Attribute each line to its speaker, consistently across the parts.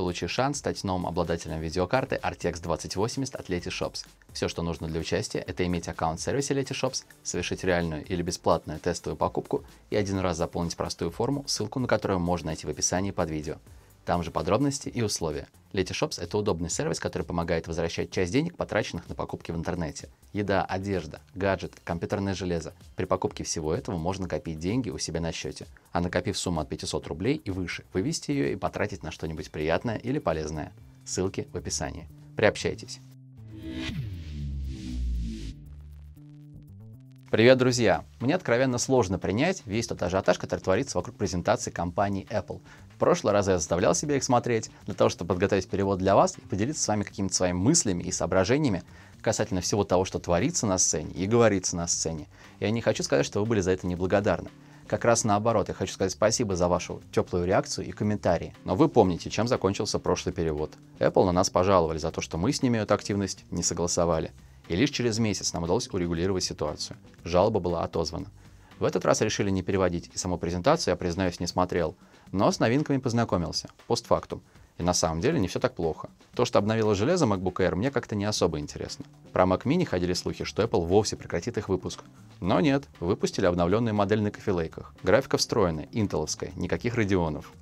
Speaker 1: Получи шанс стать новым обладателем видеокарты RTX 2080 от Letyshops. Все, что нужно для участия, это иметь аккаунт в сервисе Letyshops, совершить реальную или бесплатную тестовую покупку и один раз заполнить простую форму, ссылку на которую можно найти в описании под видео. Там же подробности и условия. Letyshops – это удобный сервис, который помогает возвращать часть денег, потраченных на покупки в интернете. Еда, одежда, гаджет, компьютерное железо. При покупке всего этого можно копить деньги у себя на счете, а накопив сумму от 500 рублей и выше, вывести ее и потратить на что-нибудь приятное или полезное. Ссылки в описании. Приобщайтесь. Привет, друзья! Мне откровенно сложно принять весь тот ажиотаж, который творится вокруг презентации компании Apple прошлый раз я заставлял себя их смотреть для того, чтобы подготовить перевод для вас и поделиться с вами какими-то своими мыслями и соображениями касательно всего того, что творится на сцене и говорится на сцене. Я не хочу сказать, что вы были за это неблагодарны. Как раз наоборот, я хочу сказать спасибо за вашу теплую реакцию и комментарии. Но вы помните, чем закончился прошлый перевод. Apple на нас пожаловали за то, что мы с ними эту активность не согласовали. И лишь через месяц нам удалось урегулировать ситуацию. Жалоба была отозвана. В этот раз решили не переводить, и саму презентацию я, признаюсь, не смотрел – но с новинками познакомился, постфактум. И на самом деле не все так плохо. То, что обновило железо MacBook Air, мне как-то не особо интересно. Про Mac Mini ходили слухи, что Apple вовсе прекратит их выпуск. Но нет, выпустили обновленную модель на кофелейках. Графика встроенная, интеловская, никаких радионов.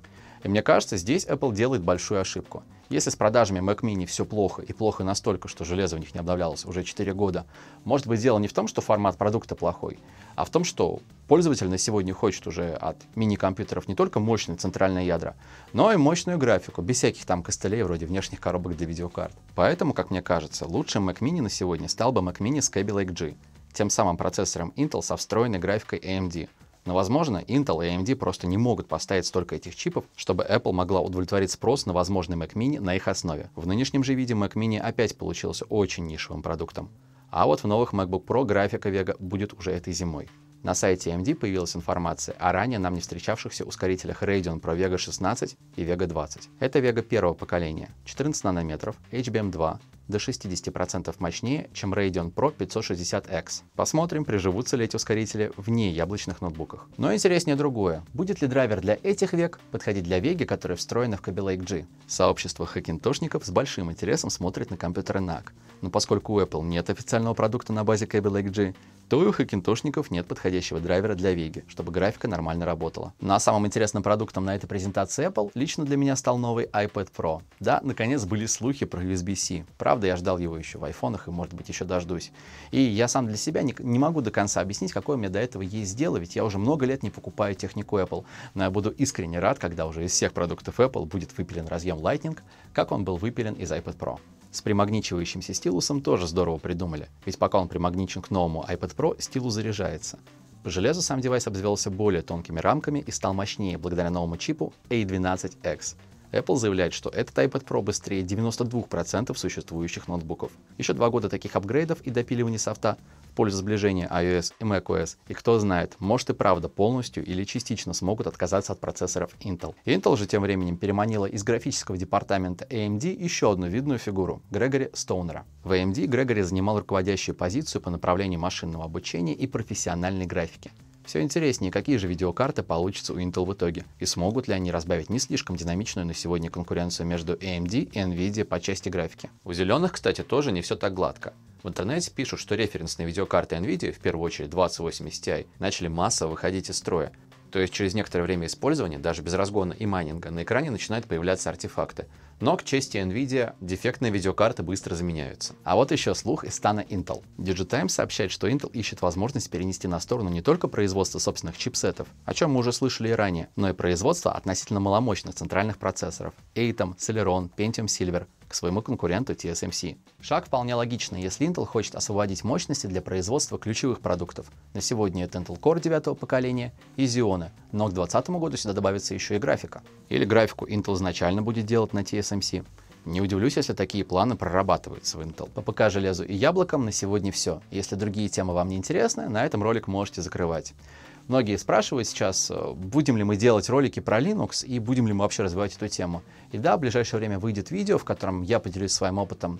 Speaker 1: И мне кажется, здесь Apple делает большую ошибку. Если с продажами Mac Mini все плохо, и плохо настолько, что железо в них не обновлялось уже 4 года, может быть дело не в том, что формат продукта плохой, а в том, что пользователь на сегодня хочет уже от мини-компьютеров не только мощные центральные ядра, но и мощную графику, без всяких там костылей вроде внешних коробок для видеокарт. Поэтому, как мне кажется, лучшим Mac Mini на сегодня стал бы Mac Mini с Skabby Lake G, тем самым процессором Intel со встроенной графикой AMD, но, возможно, Intel и AMD просто не могут поставить столько этих чипов, чтобы Apple могла удовлетворить спрос на возможный Mac Mini на их основе. В нынешнем же виде Mac Mini опять получился очень нишевым продуктом. А вот в новых MacBook Pro графика Vega будет уже этой зимой. На сайте AMD появилась информация о ранее нам не встречавшихся ускорителях Radeon Pro Vega 16 и Vega 20. Это Vega первого поколения, 14 нанометров, HBM2, до 60% мощнее, чем Radeon Pro 560X. Посмотрим, приживутся ли эти ускорители вне яблочных ноутбуках. Но интереснее другое. Будет ли драйвер для этих век подходить для веги, которая встроена в Kaby Lake G? Сообщество хакинтошников с большим интересом смотрит на компьютеры NAC. Но поскольку у Apple нет официального продукта на базе Kaby Lake G, то и у хакинтошников нет подходящего драйвера для Веги, чтобы графика нормально работала. Ну а самым интересным продуктом на этой презентации Apple лично для меня стал новый iPad Pro. Да, наконец были слухи про USB-C. Правда, я ждал его еще в айфонах и, может быть, еще дождусь. И я сам для себя не, не могу до конца объяснить, какое у меня до этого есть дело, ведь я уже много лет не покупаю технику Apple. Но я буду искренне рад, когда уже из всех продуктов Apple будет выпилен разъем Lightning, как он был выпилен из iPad Pro. С примагничивающимся стилусом тоже здорово придумали, ведь пока он примагничен к новому iPad Pro, стилус заряжается. По железу сам девайс обзавелся более тонкими рамками и стал мощнее благодаря новому чипу A12X. Apple заявляет, что этот iPad Pro быстрее 92% существующих ноутбуков. Еще два года таких апгрейдов и допиливания софта в пользу сближения iOS и macOS. И кто знает, может и правда полностью или частично смогут отказаться от процессоров Intel. Intel же тем временем переманила из графического департамента AMD еще одну видную фигуру — Грегори Стоунера. В AMD Грегори занимал руководящую позицию по направлению машинного обучения и профессиональной графики. Все интереснее, какие же видеокарты получатся у Intel в итоге, и смогут ли они разбавить не слишком динамичную на сегодня конкуренцию между AMD и NVIDIA по части графики. У зеленых, кстати, тоже не все так гладко. В интернете пишут, что референсные видеокарты NVIDIA, в первую очередь 2080 Ti, начали массово выходить из строя. То есть через некоторое время использования, даже без разгона и майнинга, на экране начинают появляться артефакты. Но, к чести NVIDIA, дефектные видеокарты быстро заменяются. А вот еще слух из стана Intel. DigiTimes сообщает, что Intel ищет возможность перенести на сторону не только производство собственных чипсетов, о чем мы уже слышали и ранее, но и производство относительно маломощных центральных процессоров Atom, Celeron, Pentium Silver, к своему конкуренту TSMC. Шаг вполне логичный, если Intel хочет освободить мощности для производства ключевых продуктов. На сегодня это Intel Core 9 поколения и Xeon, но к 2020 году сюда добавится еще и графика. Или графику Intel изначально будет делать на TSMC. Не удивлюсь, если такие планы прорабатываются в Intel. По ПК, железу и яблокам на сегодня все. Если другие темы вам не интересны, на этом ролик можете закрывать. Многие спрашивают сейчас, э, будем ли мы делать ролики про Linux и будем ли мы вообще развивать эту тему. И да, в ближайшее время выйдет видео, в котором я поделюсь своим опытом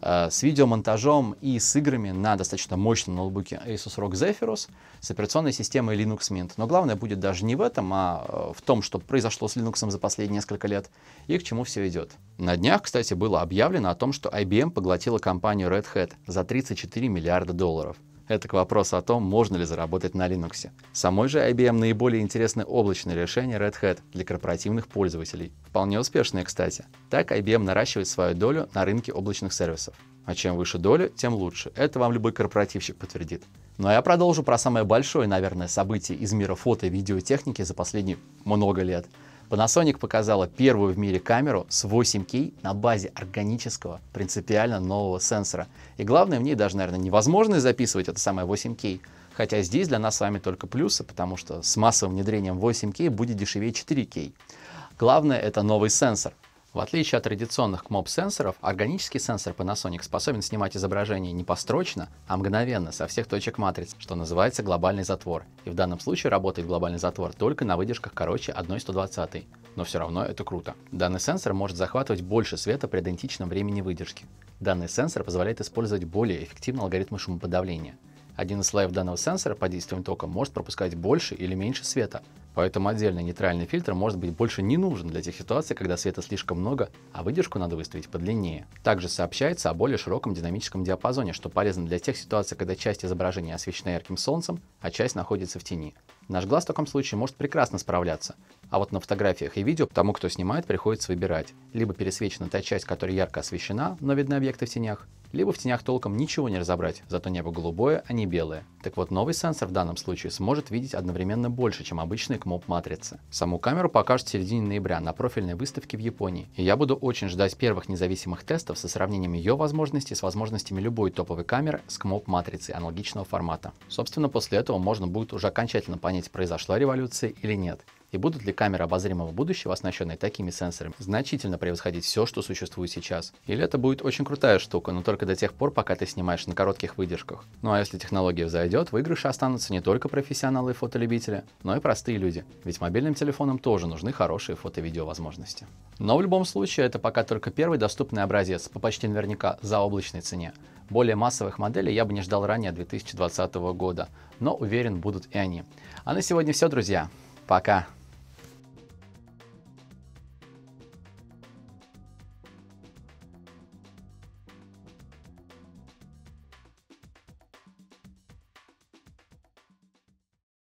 Speaker 1: э, с видеомонтажом и с играми на достаточно мощном ноутбуке Asus ROG Zephyrus с операционной системой Linux Mint. Но главное будет даже не в этом, а э, в том, что произошло с Linux за последние несколько лет и к чему все идет. На днях, кстати, было объявлено о том, что IBM поглотила компанию Red Hat за 34 миллиарда долларов. Это к вопросу о том, можно ли заработать на Linux. Самой же IBM наиболее интересны облачные решения Red Hat для корпоративных пользователей. Вполне успешные, кстати. Так IBM наращивает свою долю на рынке облачных сервисов. А чем выше доля, тем лучше. Это вам любой корпоративщик подтвердит. Ну а я продолжу про самое большое, наверное, событие из мира фото и видеотехники за последние много лет – Panasonic показала первую в мире камеру с 8 k на базе органического, принципиально нового сенсора. И главное, в ней даже, наверное, невозможно записывать это самое 8 k Хотя здесь для нас с вами только плюсы, потому что с массовым внедрением 8 k будет дешевее 4 k Главное — это новый сенсор, в отличие от традиционных CMOB-сенсоров, органический сенсор Panasonic способен снимать изображение не построчно, а мгновенно со всех точек матриц, что называется глобальный затвор. И в данном случае работает глобальный затвор только на выдержках короче 1,120, но все равно это круто. Данный сенсор может захватывать больше света при идентичном времени выдержки. Данный сенсор позволяет использовать более эффективно алгоритмы шумоподавления. Один из слоев данного сенсора под действием тока может пропускать больше или меньше света, Поэтому отдельный нейтральный фильтр может быть больше не нужен для тех ситуаций, когда света слишком много, а выдержку надо выставить подлиннее. Также сообщается о более широком динамическом диапазоне, что полезно для тех ситуаций, когда часть изображения освещена ярким солнцем, а часть находится в тени. Наш глаз в таком случае может прекрасно справляться, а вот на фотографиях и видео тому, кто снимает, приходится выбирать. Либо пересвечена та часть, которая ярко освещена, но видны объекты в тенях, либо в тенях толком ничего не разобрать, зато небо голубое, а не белое. Так вот, новый сенсор в данном случае сможет видеть одновременно больше, чем обычные КМОП матрицы. Саму камеру покажут в середине ноября на профильной выставке в Японии, и я буду очень ждать первых независимых тестов со сравнением ее возможностей с возможностями любой топовой камеры с КМОП матрицей аналогичного формата. Собственно, после этого можно будет уже окончательно понять, произошла революция или нет и будут ли камеры обозримого будущего, оснащенные такими сенсорами, значительно превосходить все, что существует сейчас. Или это будет очень крутая штука, но только до тех пор, пока ты снимаешь на коротких выдержках. Ну а если технология взойдет, выигрыши останутся не только профессионалы и фотолюбители, но и простые люди, ведь мобильным телефонам тоже нужны хорошие фото-видео возможности. Но в любом случае, это пока только первый доступный образец по почти наверняка облачной цене. Более массовых моделей я бы не ждал ранее 2020 года, но уверен, будут и они. А на сегодня все, друзья. Пока!